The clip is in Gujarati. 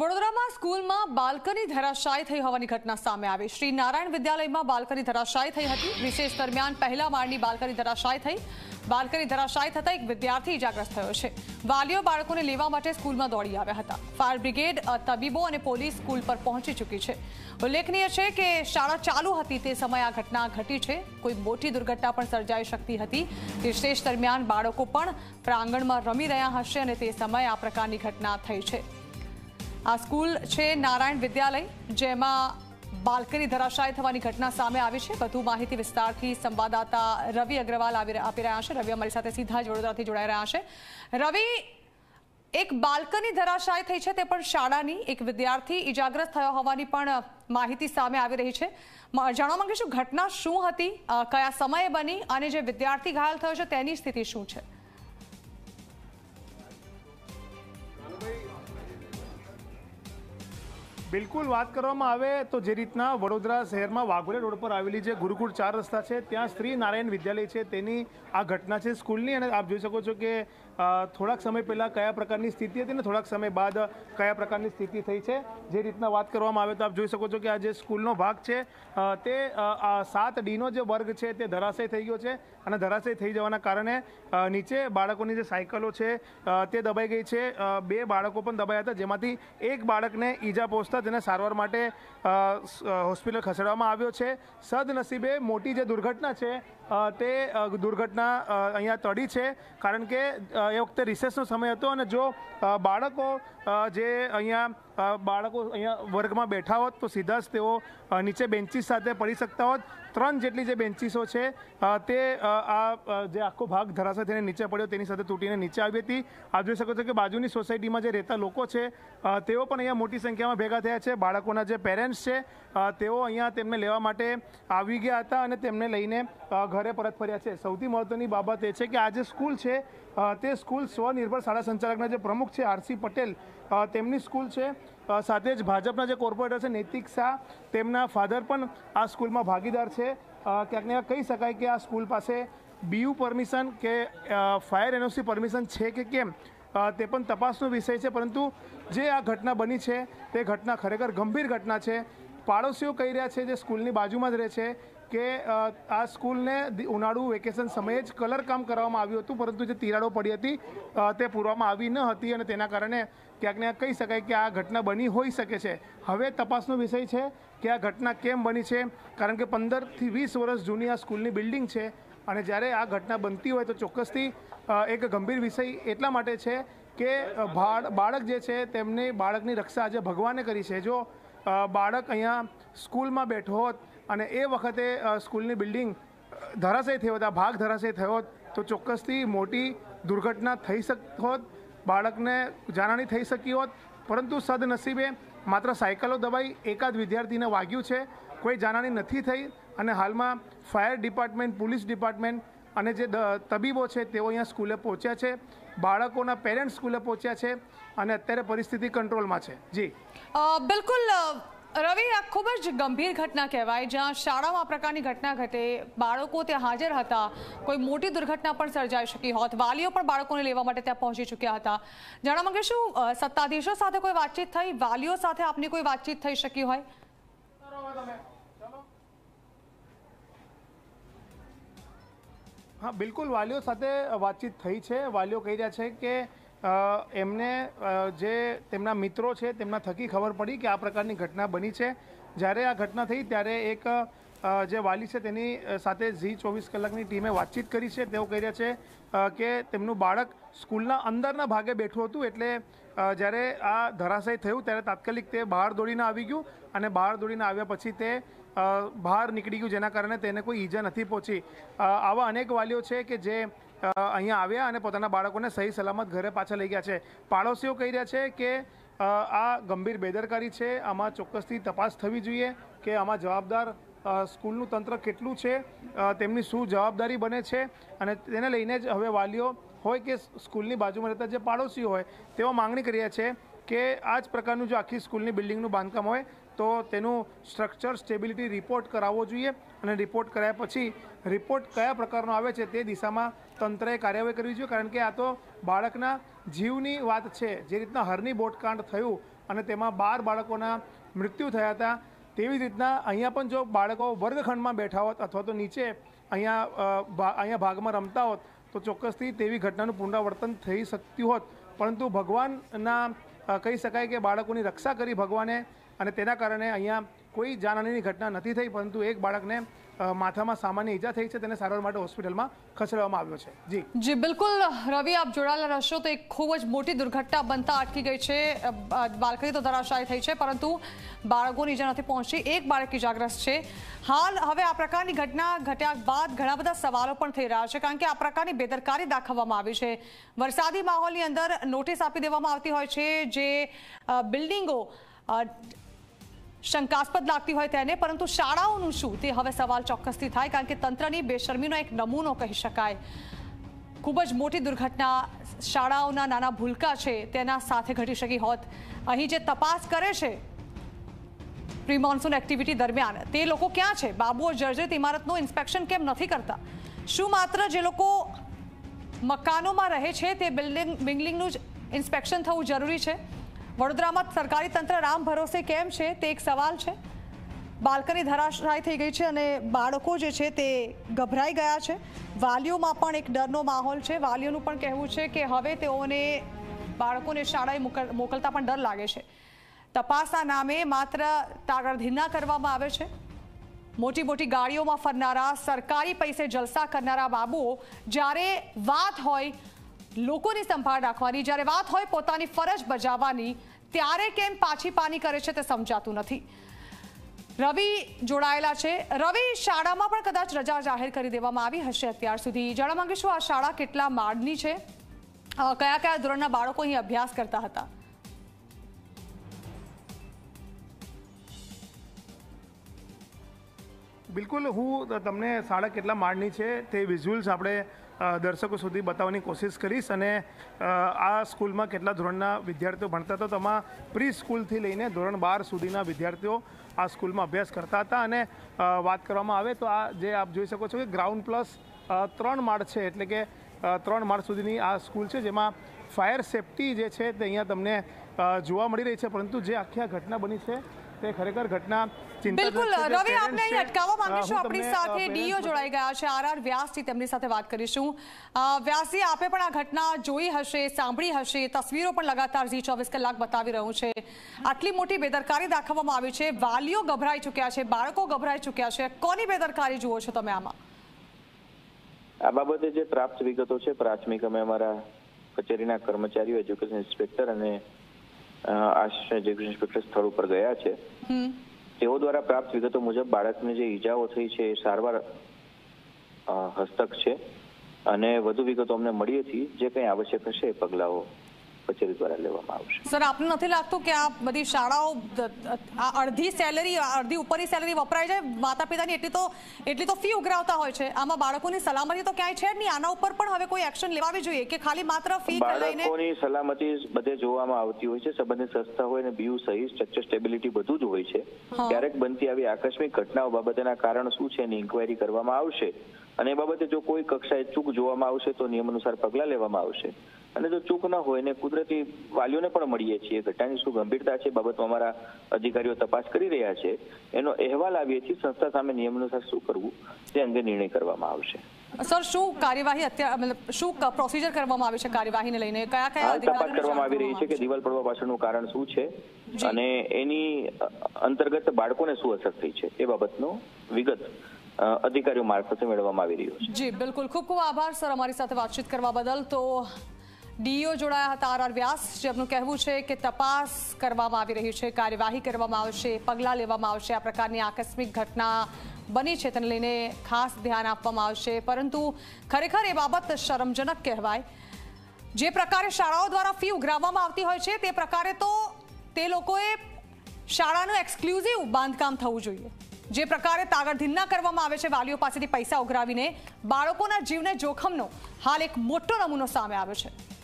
વડોદરામાં સ્કૂલમાં બાલ્કની ધરાશાયી થઈ હોવાની ઘટના સામે આવી શ્રી નારાયણ વિદ્યાલયમાં બાલ્કની ધરાશાયી થઈ હતી વિશેષ દરમિયાન પહેલા માળની બાલ્કની ધરાશાયી થઈ બાલ્કની ધરાશાયી થતા એક વિદ્યાર્થી ઇજાગ્રસ્ત થયો છે વાલીઓ બાળકોને લેવા માટે સ્કૂલમાં દોડી આવ્યા હતા ફાયર બ્રિગેડ તબીબો અને પોલીસ સ્કૂલ પર પહોંચી ચૂકી છે ઉલ્લેખનીય છે કે શાળા ચાલુ હતી તે સમયે આ ઘટના ઘટી છે કોઈ મોટી દુર્ઘટના પણ સર્જાઈ શકતી હતી વિશેષ દરમિયાન બાળકો પણ પ્રાંગણમાં રમી રહ્યા હશે અને તે સમયે આ પ્રકારની ઘટના થઈ છે આ સ્કૂલ છે નારાયણ વિદ્યાલય જેમાં બાલ્કની ધરાશાય થવાની ઘટના સામે આવી છે વધુ માહિતી વિસ્તારથી સંવાદદાતા રવિ અગ્રવાલ આપી રહ્યા છે રવિ અમારી સાથે સીધા જ વડોદરાથી જોડાઈ રહ્યા છે રવિ એક બાલ્કની ધરાશાય થઈ છે તે પણ શાળાની એક વિદ્યાર્થી ઇજાગ્રસ્ત થયો હોવાની પણ માહિતી સામે આવી રહી છે જાણવા માંગીશું ઘટના શું હતી કયા સમયે બની અને જે વિદ્યાર્થી ઘાયલ થયો છે તેની સ્થિતિ શું છે બિલકુલ વાત કરવામાં આવે તો જે રીતના વડોદરા શહેરમાં વાઘોલે રોડ પર આવેલી જે ગુરુકુળ ચાર રસ્તા છે ત્યાં શ્રી નારાયણ વિદ્યાલય છે તેની આ ઘટના છે સ્કૂલની અને આપ જોઈ શકો છો કે થોડાક સમય પહેલાં કયા પ્રકારની સ્થિતિ હતી અને થોડાક સમય બાદ કયા પ્રકારની સ્થિતિ થઈ છે જે રીતના વાત કરવામાં આવે તો આપ જોઈ શકો છો કે આ જે સ્કૂલનો ભાગ છે તે સાત ડીનો જે વર્ગ છે તે ધરાશય થઈ ગયો છે અને ધરાશય થઈ જવાના કારણે નીચે બાળકોની જે સાયકલો છે તે દબાઈ ગઈ છે બે બાળકો પણ દબાયા હતા જેમાંથી એક બાળકને ઈજા પહોંચતા તેને સારવાર માટે હોસ્પિટલ ખસેડવામાં આવ્યો છે સદનસીબે મોટી જે દુર્ઘટના છે તે દુર્ઘટના અહીંયા તડી છે કારણ કે એ વખતે રિસેસનો સમય હતો અને જો બાળકો જે અહીંયા બાળકો અહીંયા વર્ગમાં બેઠા હોત તો સીધા જ તેઓ નીચે બેન્ચીસ સાથે પડી શકતા હોત ત્રણ જેટલી જે બેન્ચીસો છે તે આ જે આખો ભાગ ધરાશે તેને નીચે પડ્યો તેની સાથે તૂટીને નીચે આવી હતી આપ જોઈ શકો છો કે બાજુની સોસાયટીમાં જે રહેતા લોકો છે તેઓ પણ અહીંયા મોટી સંખ્યામાં ભેગા થયા છે બાળકોના જે પેરેન્ટ્સ છે તેઓ અહીંયા તેમને લેવા માટે આવી ગયા હતા અને તેમને લઈને ઘરે પરત ફર્યા છે સૌથી મહત્વની બાબત એ છે કે આ જે સ્કૂલ છે તે સ્કૂલ સ્વનિર્ભર શાળા સંચાલકના જે પ્રમુખ છે આરસી પટેલ તેમની સ્કૂલ છે સાથે જ ભાજપના જે કોર્પોરેટર છે નૈતિક શાહ તેમના ફાધર પણ આ સ્કૂલમાં ભાગીદાર છે ક્યાંક ને કહી શકાય કે આ સ્કૂલ પાસે બીયુ પરમિશન કે ફાયર એનઓસી પરમિશન છે કે કેમ તે પણ તપાસનો વિષય છે પરંતુ જે આ ઘટના બની છે તે ઘટના ખરેખર ગંભીર ઘટના છે પાડોશીઓ કહી રહ્યા છે જે સ્કૂલની બાજુમાં જ રહે છે કે આ સ્કૂલને ઉનાળુ વેકેશન સમયે જ કલર કામ કરવામાં આવ્યું હતું પરંતુ જે તિરાડો પડી હતી તે પૂરવામાં આવી ન હતી અને તેના કારણે ક્યાંક ને કહી શકાય કે આ ઘટના બની હોઈ શકે છે હવે તપાસનો વિષય છે કે આ ઘટના કેમ બની છે કારણ કે પંદરથી વીસ વર્ષ જૂની આ સ્કૂલની બિલ્ડિંગ છે અને જ્યારે આ ઘટના બનતી હોય તો ચોક્કસથી એક ગંભીર વિષય એટલા માટે છે કે બાળક જે છે તેમની બાળકની રક્ષા આજે ભગવાને કરી છે જો બાળક અહીંયા સ્કૂલમાં બેઠો હોત અને એ વખતે સ્કૂલની બિલ્ડિંગ ધરાશય થયો હતા ભાગ ધરાશય થયો હોત તો ચોક્કસથી મોટી દુર્ઘટના થઈ શક હોત બાળકને જાનહાની થઈ શકી હોત પરંતુ સદનસીબે માત્ર સાયકલો દબાઈ એકાદ વિદ્યાર્થીને વાગ્યું છે કોઈ જાનહાની નથી થઈ અને હાલમાં ફાયર ડિપાર્ટમેન્ટ પોલીસ ડિપાર્ટમેન્ટ અને જે તબીબો છે તેઓ અહીંયા સ્કૂલે પહોંચ્યા છે બાળકોના પેરેન્ટ્સ સ્કૂલે પહોંચ્યા છે અને અત્યારે પરિસ્થિતિ કંટ્રોલમાં છે જી બિલકુલ રવિ આ ખૂબ જ ગંભીર ઘટના કહેવાય જ્યાં શાળામાં આ પ્રકારની ઘટના ઘટે બાળકો ત્યાં હાજર હતા કોઈ મોટી દુર્ઘટના પણ સર્જાઈ શકી હોત વાલીઓ પણ બાળકોને લેવા માટે ત્યાં પહોંચી ચૂક્યા હતા જાણવા માંગે શું સત્તાધીશો સાથે કોઈ વાતચીત થઈ વાલીઓ સાથે આપની કોઈ વાતચીત થઈ શકી હોય હા બિલકુલ વાલીઓ સાથે વાતચીત થઈ છે વાલીઓ કહી રહ્યા છે કે એમને જે તેમના મિત્રો છે તેમના થકી ખબર પડી કે આ પ્રકારની ઘટના બની છે જ્યારે આ ઘટના થઈ ત્યારે એક જે વાલી છે તેની સાથે ઝી ચોવીસ કલાકની ટીમે વાતચીત કરી છે તેઓ કહી રહ્યા છે કે તેમનું બાળક સ્કૂલના અંદરના ભાગે બેઠું હતું એટલે જ્યારે આ ધરાશય થયું ત્યારે તાત્કાલિક તે બહાર દોડીને આવી ગયું અને બહાર દોડીને આવ્યા પછી તે બહાર નીકળી ગયું જેના કારણે તેને કોઈ ઈજા નથી પહોંચી આવા અનેક વાલીઓ છે કે જે અહીંયા આવ્યા અને પોતાના બાળકોને સહી સલામત ઘરે પાછા લઈ ગયા છે પાડોશીઓ કહી રહ્યા છે કે આ ગંભીર બેદરકારી છે આમાં ચોક્કસથી તપાસ થવી જોઈએ કે આમાં જવાબદાર સ્કૂલનું તંત્ર કેટલું છે તેમની શું જવાબદારી બને છે અને તેને લઈને જ હવે વાલીઓ હોય કે સ્કૂલની બાજુમાં રહેતા જે પાડોશીઓ હોય તેઓ માંગણી કરી રહ્યા છે કે આ જ પ્રકારનું જો આખી સ્કૂલની બિલ્ડિંગનું બાંધકામ હોય તો તેનું સ્ટ્રક્ચર સ્ટેબિલિટી રિપોર્ટ કરાવવો જોઈએ અને રિપોર્ટ કરાયા પછી રિપોર્ટ કયા પ્રકારનો આવે છે તે દિશામાં તંત્રએ કાર્યવાહી કરવી જોઈએ કારણ કે આ તો બાળકના જીવની વાત છે જે રીતના હરની બોટકાંડ થયું અને તેમાં બાર બાળકોના મૃત્યુ થયા હતા તેવી જ રીતના અહીંયા પણ જો બાળકો વર્ગખંડમાં બેઠા હોત અથવા તો નીચે અહીંયા અહીંયા ભાગમાં રમતા હોત તો ચોક્કસથી તેવી ઘટનાનું પુનરાવર્તન થઈ શકતી હોત પરંતુ ભગવાનના કહી શકાય કે બાળકોની રક્ષા કરી ભગવાને અને તેના કારણે અહીંયા કોઈ જાનહાનીની ઘટના નથી થઈ પરંતુ એક બાળકને માથામાં સામાન્ય ઈજા થઈ છે તેને સારવાર માટે હોસ્પિટલમાં ખસેડવામાં આવ્યો છે જી જી બિલકુલ રવિ આપ જોડાયેલા રહેશો તો એક ખૂબ જ મોટી દુર્ઘટના બનતા અટકી ગઈ છે બાળકી તો ધરાશાયી થઈ છે પરંતુ બાળકોની ઈજા નથી પહોંચી એક બાળક ઈજાગ્રસ્ત છે હાલ હવે આ પ્રકારની ઘટના ઘટ્યા બાદ ઘણા બધા સવાલો પણ થઈ રહ્યા છે કારણ કે આ પ્રકારની બેદરકારી દાખવવામાં આવી છે વરસાદી માહોલની અંદર નોટિસ આપી દેવામાં આવતી હોય છે જે બિલ્ડિંગો શંકાસ્પદ લાગતી હોય તેને પરંતુ શાળાઓનું શું તે હવે સવાલ ચોક્કસથી થાય કારણ કે તંત્રની બેશરમીનો એક નમૂનો કહી શકાય ખૂબ જ મોટી દુર્ઘટના શાળાઓના નાના ભૂલકા છે તેના સાથે ઘટી શકી હોત અહીં જે તપાસ કરે છે પ્રી મોન્સૂન એક્ટિવિટી દરમિયાન તે લોકો ક્યાં છે બાબુઓ જર્જરિત ઇમારતનું ઇન્સ્પેક્શન કેમ નથી કરતા શું માત્ર જે લોકો મકાનોમાં રહે છે તે બિલ્ડિંગ બિલ્ડિંગનું જ ઇન્સ્પેક્શન થવું જરૂરી છે વડોદરામાં સરકારી તંત્ર રામ ભરોસે કેમ છે તે એક સવાલ છે બાલ્કની ધરાશાય થઈ ગઈ છે અને બાળકો જે છે તે ગભરાઈ ગયા છે વાલીઓમાં પણ એક ડરનો માહોલ છે વાલીઓનું પણ કહેવું છે કે હવે તેઓને બાળકોને શાળાએ મોકલતા પણ ડર લાગે છે તપાસના નામે માત્ર તાગડધીના કરવામાં આવે છે મોટી મોટી ગાડીઓમાં ફરનારા સરકારી પૈસે જલસા કરનારા બાબુઓ જ્યારે વાત હોય લોકોની સંભાળ રાખવાની જ્યારે વાત હોય પોતાની ફરજ બજાવવાની ત્યારે કેમ પાછી પાની કરે છે તે સમજાતું નથી રવિ જોડાયેલા છે રવિ શાળામાં પણ કદાચ રજા જાહેર કરી દેવામાં આવી હશે અત્યાર સુધી જાણવા માંગીશું આ શાળા કેટલા માળની છે કયા કયા ધોરણના બાળકો અહીં અભ્યાસ કરતા હતા બિલકુલ હું તમને શાળા કેટલા માળની છે તે વિઝ્યુઅલ્સ આપણે દર્શકો સુધી બતાવવાની કોશિશ કરીશ અને આ સ્કૂલમાં કેટલા ધોરણના વિદ્યાર્થીઓ ભણતા હતા તેમાં પ્રી સ્કૂલથી લઈને ધોરણ બાર સુધીના વિદ્યાર્થીઓ આ સ્કૂલમાં અભ્યાસ કરતા હતા અને વાત કરવામાં આવે તો આ જે આપ જોઈ શકો છો કે ગ્રાઉન્ડ પ્લસ ત્રણ માળ છે એટલે કે ત્રણ માળ સુધીની આ સ્કૂલ છે જેમાં ફાયર સેફટી જે છે તે અહીંયા તમને જોવા મળી રહી છે પરંતુ જે આખી આ ઘટના બની છે તે ખરેખર ઘટના બિલકુલ રવિ આપને અહીં અટકાવવા માંગીશું આપણી સાથે ડીઓ જોડાઈ ગયા છે આર આર તેમની સાથે વાત કરીશું વ્યાસજી આપે પણ આ ઘટના જોઈ હશે સાંભળી હશે તસવીરો પણ લગાતાર જી ચોવીસ કલાક બતાવી રહ્યું છે આટલી મોટી બેદરકારી દાખવવામાં આવી છે વાલીઓ ગભરાઈ ચૂક્યા છે બાળકો ગભરાઈ ચૂક્યા છે કોની બેદરકારી જુઓ છો તમે આમાં આ બાબતે જે પ્રાપ્ત વિગતો છે પ્રાથમિક અમે અમારા કચેરીના કર્મચારીઓ એજ્યુકેશન ઇન્સ્પેક્ટર અને આશ્રય જગદીશ પટેલ સ્થળ ઉપર ગયા છે તેઓ દ્વારા પ્રાપ્ત વિગતો મુજબ બાળકને જે ઈજાઓ થઈ છે એ સારવાર હસ્તક છે અને વધુ વિગતો અમને મળી હતી જે કંઈ આવશ્યક હશે એ પગલાઓ કચેરી દ્વારા લેવામાં આવશે સર આપને નથી લાગતું કે આ બધી શાળાઓ અડધી સેલેરી અડધી ઉપરની સેલેરી વપરાય છે માતા પિતાની એટલી તો એટલી તો ફી ઉઘરાવતા હોય છે આમાં બાળકોની સલામતી તો ક્યાંય છે જ નહીં આના ઉપર પણ હવે કોઈ એક્શન લેવાવી જોઈએ કે ખાલી માત્ર ફી બાળકોની સલામતી બધે જોવામાં આવતી હોય છે સંબંધિત સંસ્થા હોય ને બીયુ સહિત સ્ટ્રક્ચર સ્ટેબિલિટી બધું જ હોય છે ક્યારેક બનતી આવી આકસ્મિક ઘટનાઓ બાબતેના કારણ શું છે એની ઇન્કવાયરી કરવામાં આવશે અને એ બાબતે જો કોઈ કક્ષાએ ચૂક જોવામાં આવશે તો નિયમ અનુસાર પગલાં લેવામાં આવશે અને જો ચૂક ન હોય ને કુદરતી વાલીઓને પણ મળીએ છીએ ઘટનાની શું ગંભીરતા છે બાબતમાં અમારા અધિકારીઓ તપાસ કરી રહ્યા છે એનો અહેવાલ આવીએ છીએ સંસ્થા સામે નિયમ અનુસાર શું કરવું તે અંગે નિર્ણય કરવામાં આવશે સર શું કાર્યવાહી અત્યારે શું પ્રોસિજર કરવામાં આવે છે કાર્યવાહીને લઈને કયા કયા તપાસ કરવામાં આવી રહી છે કે દિવાલ પડવા પાછળનું કારણ શું છે અને એની અંતર્ગત બાળકોને શું અસર થઈ છે એ બાબતનો વિગત અધિકારીઓ મારફતે મેળવવામાં આવી રહ્યું છે જી બિલકુલ ખૂબ ખૂબ આભાર સર અમારી સાથે વાતચીત કરવા બદલ તો ડીઓ જોડાયા હતા આર આર વ્યાસ જેમનું કહેવું છે કે તપાસ કરવામાં આવી રહી છે કાર્યવાહી કરવામાં આવશે પગલાં લેવામાં આવશે આ પ્રકારની આકસ્મિક ઘટના બની છે તેને લઈને ખાસ ધ્યાન આપવામાં આવશે પરંતુ ખરેખર એ બાબત શરમજનક કહેવાય જે પ્રકારે શાળાઓ દ્વારા ફી ઉઘરાવવામાં આવતી હોય છે તે પ્રકારે તો તે લોકોએ શાળાનું એક્સક્લુઝિવ બાંધકામ થવું જોઈએ જે પ્રકારે તાગડધિન્ના કરવામાં આવે છે વાલીઓ પાસેથી પૈસા ઉઘરાવીને બાળકોના જીવને જોખમનો હાલ એક મોટો નમૂનો સામે આવ્યો છે